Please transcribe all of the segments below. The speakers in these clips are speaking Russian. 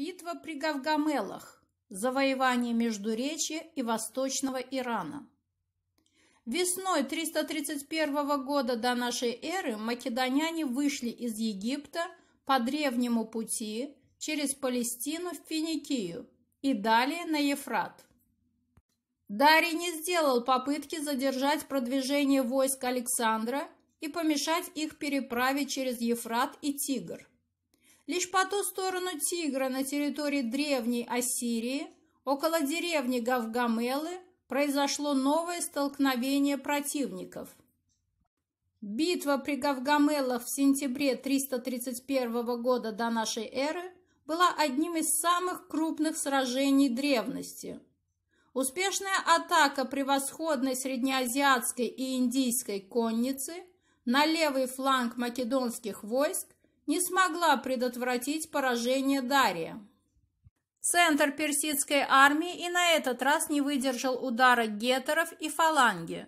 Битва при Гавгамелах. Завоевание Междуречья и Восточного Ирана. Весной 331 года до нашей эры македоняне вышли из Египта по древнему пути через Палестину в Финикию и далее на Ефрат. Дарий не сделал попытки задержать продвижение войск Александра и помешать их переправе через Ефрат и Тигр. Лишь по ту сторону Тигра на территории древней Ассирии, около деревни Гавгамелы, произошло новое столкновение противников. Битва при Гавгамелах в сентябре 331 года до нашей эры была одним из самых крупных сражений древности. Успешная атака превосходной среднеазиатской и индийской конницы на левый фланг македонских войск не смогла предотвратить поражение Дария. Центр персидской армии и на этот раз не выдержал удара гетеров и фаланги.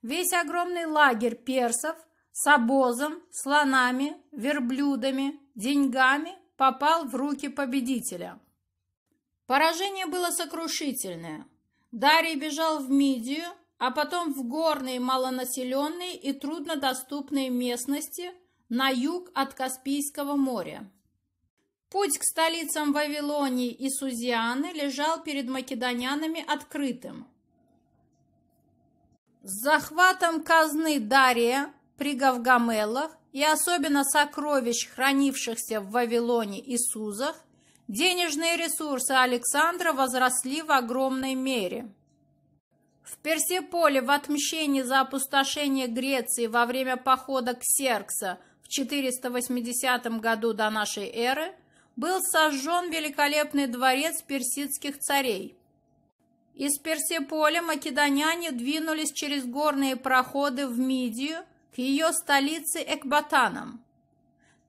Весь огромный лагерь персов с обозом, слонами, верблюдами, деньгами попал в руки победителя. Поражение было сокрушительное. Дарий бежал в Мидию, а потом в горные малонаселенные и труднодоступные местности, на юг от Каспийского моря. Путь к столицам Вавилонии и Сузианы лежал перед македонянами открытым. С захватом казны Дария при Гавгамелах и особенно сокровищ, хранившихся в Вавилоне и Сузах, денежные ресурсы Александра возросли в огромной мере. В Персеполе в отмщении за опустошение Греции во время похода к Ксеркса – 480 году до нашей эры был сожжен великолепный дворец персидских царей. Из Персиполя македоняне двинулись через горные проходы в Мидию к ее столице Экбатанам.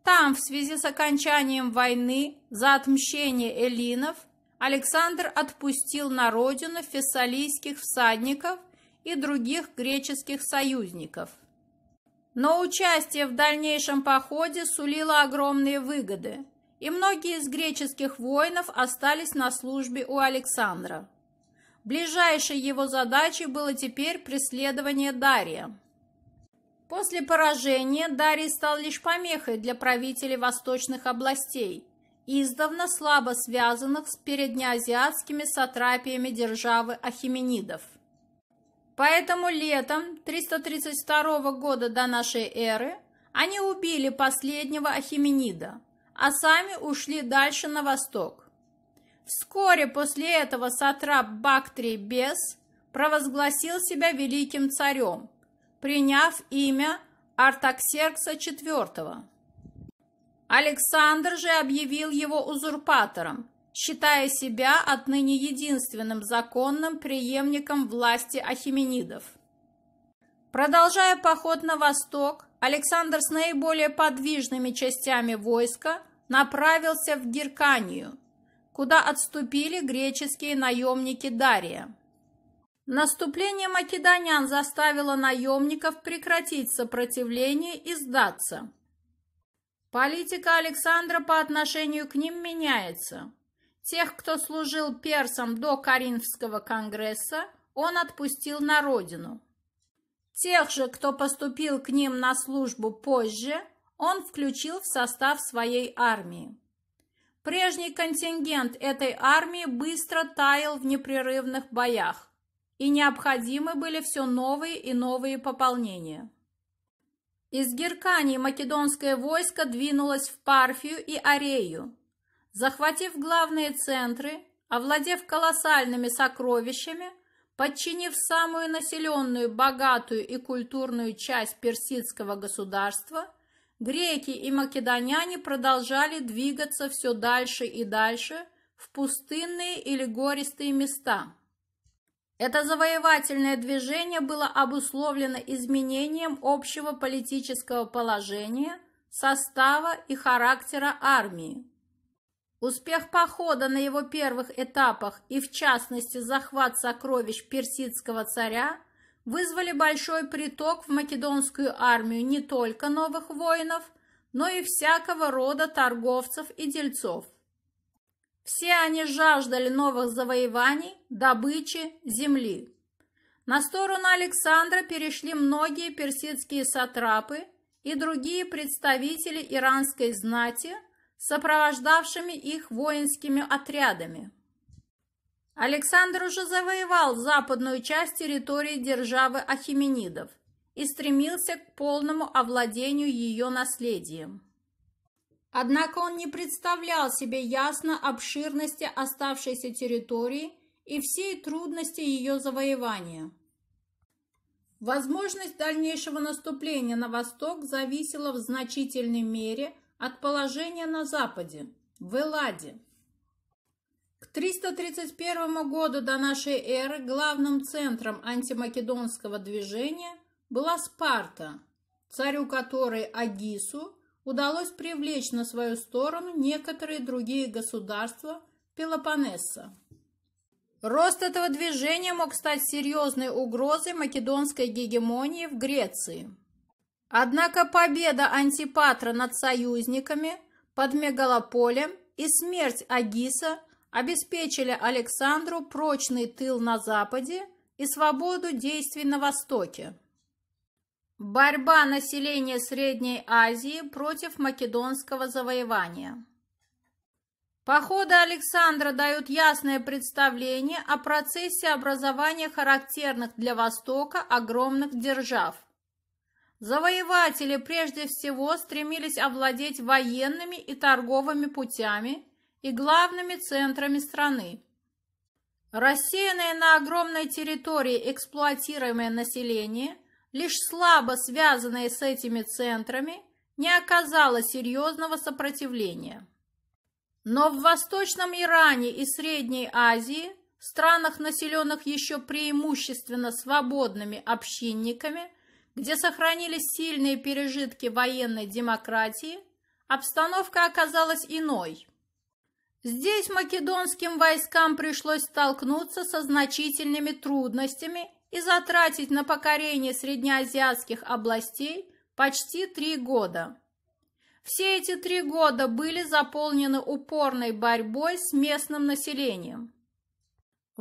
Там, в связи с окончанием войны за отмщение эллинов, Александр отпустил на родину фессалийских всадников и других греческих союзников – но участие в дальнейшем походе сулило огромные выгоды, и многие из греческих воинов остались на службе у Александра. Ближайшей его задачей было теперь преследование Дария. После поражения Дарий стал лишь помехой для правителей восточных областей, издавна слабо связанных с переднеазиатскими сатрапиями державы Ахименидов – Поэтому летом 332 года до нашей эры они убили последнего Ахименида, а сами ушли дальше на восток. Вскоре после этого сатрап Бактрий Бес провозгласил себя великим царем, приняв имя Артаксеркса IV. Александр же объявил его узурпатором считая себя отныне единственным законным преемником власти ахименидов. Продолжая поход на восток, Александр с наиболее подвижными частями войска направился в Гирканию, куда отступили греческие наемники Дария. Наступление македонян заставило наемников прекратить сопротивление и сдаться. Политика Александра по отношению к ним меняется. Тех, кто служил персам до Каринфского конгресса, он отпустил на родину. Тех же, кто поступил к ним на службу позже, он включил в состав своей армии. Прежний контингент этой армии быстро таял в непрерывных боях, и необходимы были все новые и новые пополнения. Из Геркании македонское войско двинулось в Парфию и Арею, захватив главные центры, овладев колоссальными сокровищами, подчинив самую населенную, богатую и культурную часть персидского государства, греки и македоняне продолжали двигаться все дальше и дальше в пустынные или гористые места. Это завоевательное движение было обусловлено изменением общего политического положения, состава и характера армии, Успех похода на его первых этапах и, в частности, захват сокровищ персидского царя вызвали большой приток в македонскую армию не только новых воинов, но и всякого рода торговцев и дельцов. Все они жаждали новых завоеваний, добычи, земли. На сторону Александра перешли многие персидские сатрапы и другие представители иранской знати – сопровождавшими их воинскими отрядами. Александр уже завоевал западную часть территории державы Ахименидов и стремился к полному овладению ее наследием. Однако он не представлял себе ясно обширности оставшейся территории и всей трудности ее завоевания. Возможность дальнейшего наступления на восток зависела в значительной мере от положения на западе, в Элладе. К 331 году до нашей эры главным центром антимакедонского движения была Спарта, царю которой Агису удалось привлечь на свою сторону некоторые другие государства Пелопоннеса. Рост этого движения мог стать серьезной угрозой македонской гегемонии в Греции. Однако победа Антипатра над союзниками под Мегалополем и смерть Агиса обеспечили Александру прочный тыл на западе и свободу действий на востоке. Борьба населения Средней Азии против македонского завоевания. Походы Александра дают ясное представление о процессе образования характерных для Востока огромных держав – Завоеватели прежде всего стремились овладеть военными и торговыми путями и главными центрами страны. Рассеянное на огромной территории эксплуатируемое население, лишь слабо связанное с этими центрами, не оказало серьезного сопротивления. Но в Восточном Иране и Средней Азии, странах, населенных еще преимущественно свободными общинниками, где сохранились сильные пережитки военной демократии, обстановка оказалась иной. Здесь македонским войскам пришлось столкнуться со значительными трудностями и затратить на покорение среднеазиатских областей почти три года. Все эти три года были заполнены упорной борьбой с местным населением.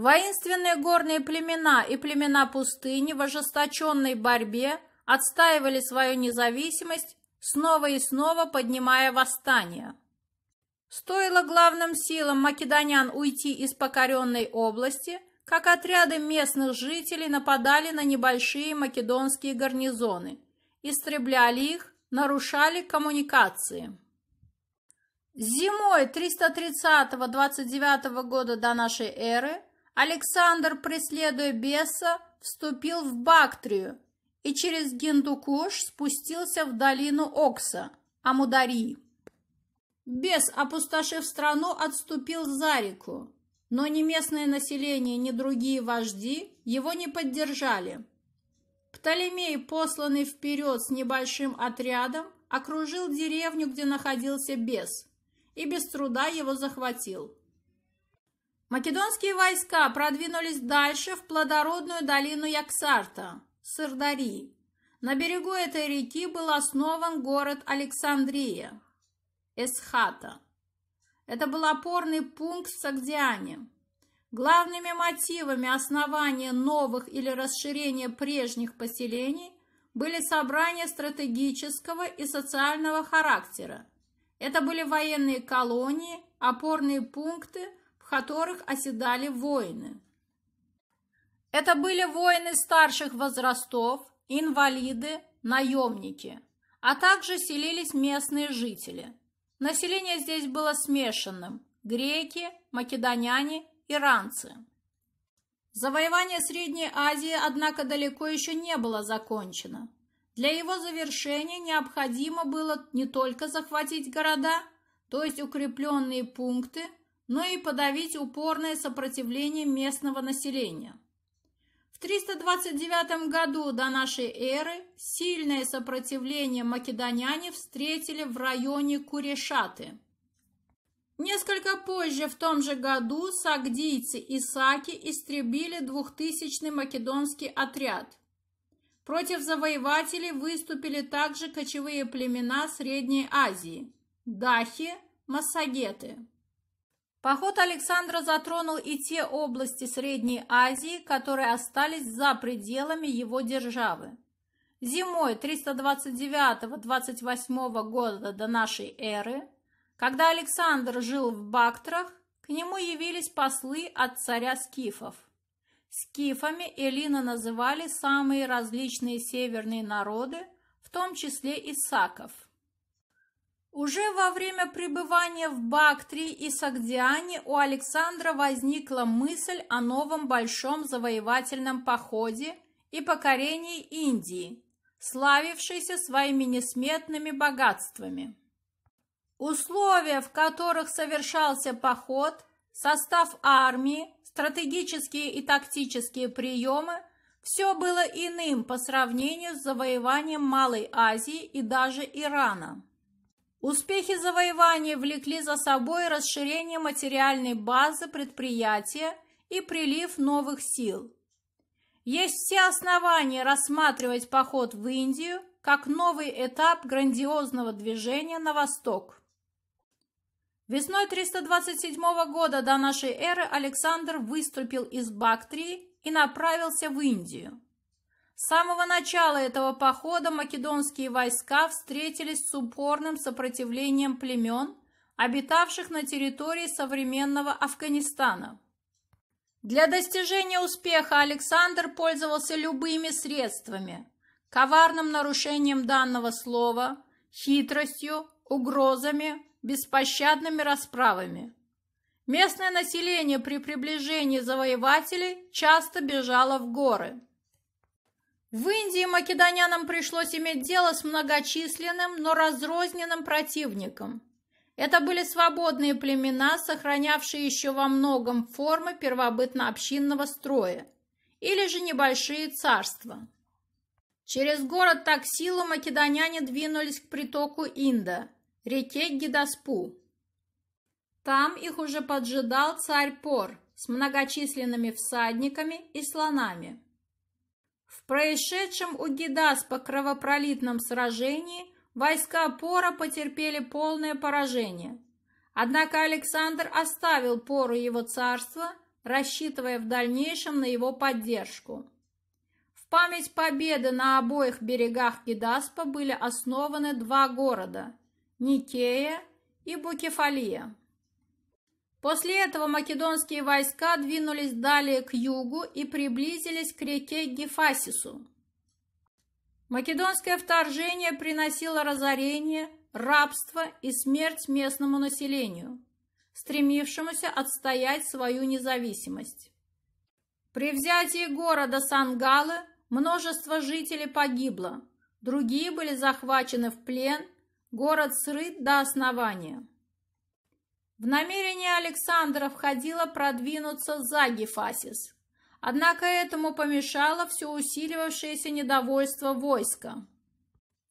Воинственные горные племена и племена пустыни в ожесточенной борьбе отстаивали свою независимость, снова и снова поднимая восстание. Стоило главным силам македонян уйти из покоренной области, как отряды местных жителей нападали на небольшие македонские гарнизоны, истребляли их, нарушали коммуникации. Зимой 330-29 года до нашей эры Александр, преследуя беса, вступил в Бактрию и через Гиндукуш спустился в долину Окса, Амудари. Бес, опустошив страну, отступил за реку, но ни местное население, ни другие вожди его не поддержали. Птолемей, посланный вперед с небольшим отрядом, окружил деревню, где находился бес, и без труда его захватил. Македонские войска продвинулись дальше в плодородную долину Яксарта, Сырдари. На берегу этой реки был основан город Александрия, Эсхата. Это был опорный пункт в Сагдиане. Главными мотивами основания новых или расширения прежних поселений были собрания стратегического и социального характера. Это были военные колонии, опорные пункты – которых оседали воины. Это были воины старших возрастов, инвалиды, наемники, а также селились местные жители. Население здесь было смешанным – греки, македоняне, иранцы. Завоевание Средней Азии, однако, далеко еще не было закончено. Для его завершения необходимо было не только захватить города, то есть укрепленные пункты, но и подавить упорное сопротивление местного населения. В 329 году до нашей эры сильное сопротивление македоняне встретили в районе Курешаты. Несколько позже, в том же году, сагдийцы и саки истребили двухтысячный македонский отряд. Против завоевателей выступили также кочевые племена Средней Азии – дахи, массагеты – Поход Александра затронул и те области Средней Азии, которые остались за пределами его державы. Зимой 329-28 года до нашей эры, когда Александр жил в Бактрах, к нему явились послы от царя скифов. Скифами Элина называли самые различные северные народы, в том числе и саков – уже во время пребывания в Бактрии и Сагдиане у Александра возникла мысль о новом большом завоевательном походе и покорении Индии, славившейся своими несметными богатствами. Условия, в которых совершался поход, состав армии, стратегические и тактические приемы – все было иным по сравнению с завоеванием Малой Азии и даже Ирана. Успехи завоевания влекли за собой расширение материальной базы предприятия и прилив новых сил. Есть все основания рассматривать поход в Индию как новый этап грандиозного движения на восток. Весной 327 года до нашей эры Александр выступил из Бактрии и направился в Индию. С самого начала этого похода македонские войска встретились с упорным сопротивлением племен, обитавших на территории современного Афганистана. Для достижения успеха Александр пользовался любыми средствами – коварным нарушением данного слова, хитростью, угрозами, беспощадными расправами. Местное население при приближении завоевателей часто бежало в горы – в Индии македонянам пришлось иметь дело с многочисленным, но разрозненным противником. Это были свободные племена, сохранявшие еще во многом формы первобытно-общинного строя, или же небольшие царства. Через город Таксилу македоняне двинулись к притоку Инда, реке Гидаспу. Там их уже поджидал царь Пор с многочисленными всадниками и слонами. В происшедшем у Гидас кровопролитном сражении войска Пора потерпели полное поражение. Однако Александр оставил Пору его царства, рассчитывая в дальнейшем на его поддержку. В память победы на обоих берегах Гидаспа были основаны два города – Никея и Букефалия. После этого македонские войска двинулись далее к югу и приблизились к реке Гефасису. Македонское вторжение приносило разорение, рабство и смерть местному населению, стремившемуся отстоять свою независимость. При взятии города Сангалы множество жителей погибло, другие были захвачены в плен, город срыт до основания. В намерение Александра входило продвинуться за Гефасис. Однако этому помешало все усиливавшееся недовольство войска.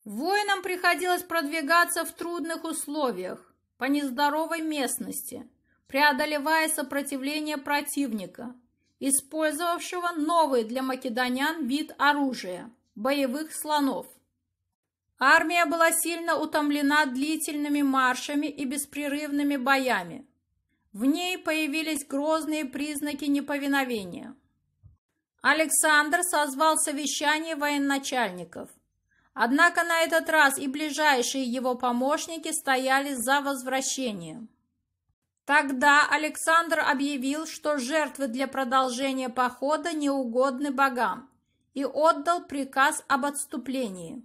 Воинам приходилось продвигаться в трудных условиях, по нездоровой местности, преодолевая сопротивление противника, использовавшего новый для македонян вид оружия – боевых слонов. Армия была сильно утомлена длительными маршами и беспрерывными боями. В ней появились грозные признаки неповиновения. Александр созвал совещание военачальников. Однако на этот раз и ближайшие его помощники стояли за возвращением. Тогда Александр объявил, что жертвы для продолжения похода не угодны богам и отдал приказ об отступлении.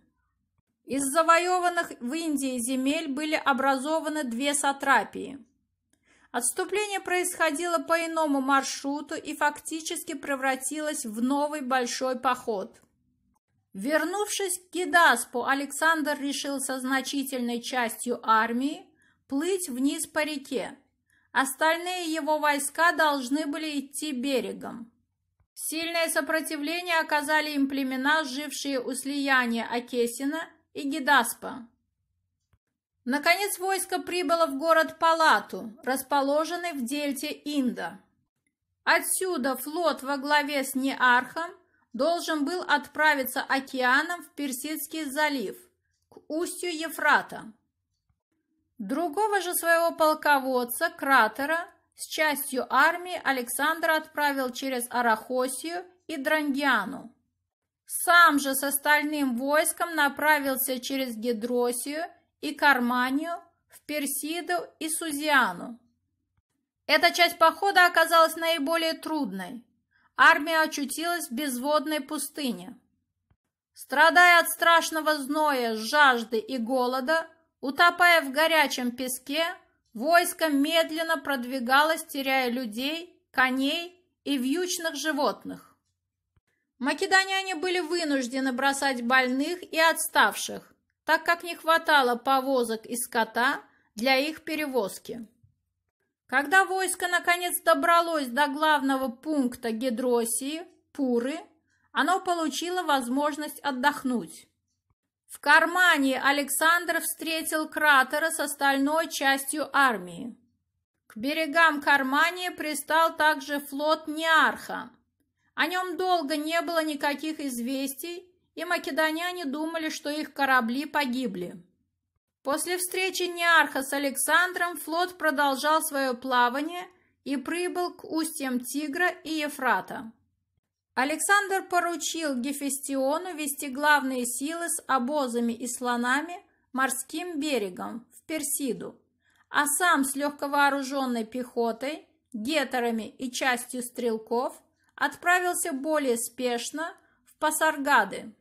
Из завоеванных в Индии земель были образованы две сатрапии. Отступление происходило по иному маршруту и фактически превратилось в новый большой поход. Вернувшись к Гедаспу, Александр решил со значительной частью армии плыть вниз по реке. Остальные его войска должны были идти берегом. Сильное сопротивление оказали им племена, жившие у слияния Акесина и Гедаспа. Наконец войско прибыло в город Палату, расположенный в дельте Инда. Отсюда флот во главе с Неархом должен был отправиться океаном в Персидский залив, к устью Ефрата. Другого же своего полководца, Кратера, с частью армии Александр отправил через Арахосию и Дрангиану. Сам же с остальным войском направился через Гидросию и Карманию в Персиду и Сузиану. Эта часть похода оказалась наиболее трудной. Армия очутилась в безводной пустыне. Страдая от страшного зноя, жажды и голода, утопая в горячем песке, войско медленно продвигалось, теряя людей, коней и вьючных животных. Македоняне были вынуждены бросать больных и отставших, так как не хватало повозок и скота для их перевозки. Когда войско наконец добралось до главного пункта Гидросии, Пуры, оно получило возможность отдохнуть. В кармане Александр встретил кратера с остальной частью армии. К берегам Кармании пристал также флот Ниарха. О нем долго не было никаких известий, и македоняне думали, что их корабли погибли. После встречи Неарха с Александром флот продолжал свое плавание и прибыл к устьям Тигра и Ефрата. Александр поручил Гефестиону вести главные силы с обозами и слонами морским берегом в Персиду, а сам с легковооруженной пехотой, гетерами и частью стрелков отправился более спешно в Пасаргады,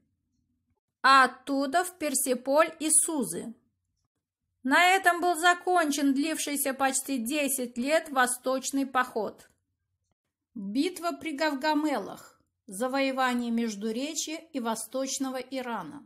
а оттуда в Персиполь и Сузы. На этом был закончен длившийся почти 10 лет восточный поход. Битва при Гавгамелах. Завоевание Междуречья и Восточного Ирана.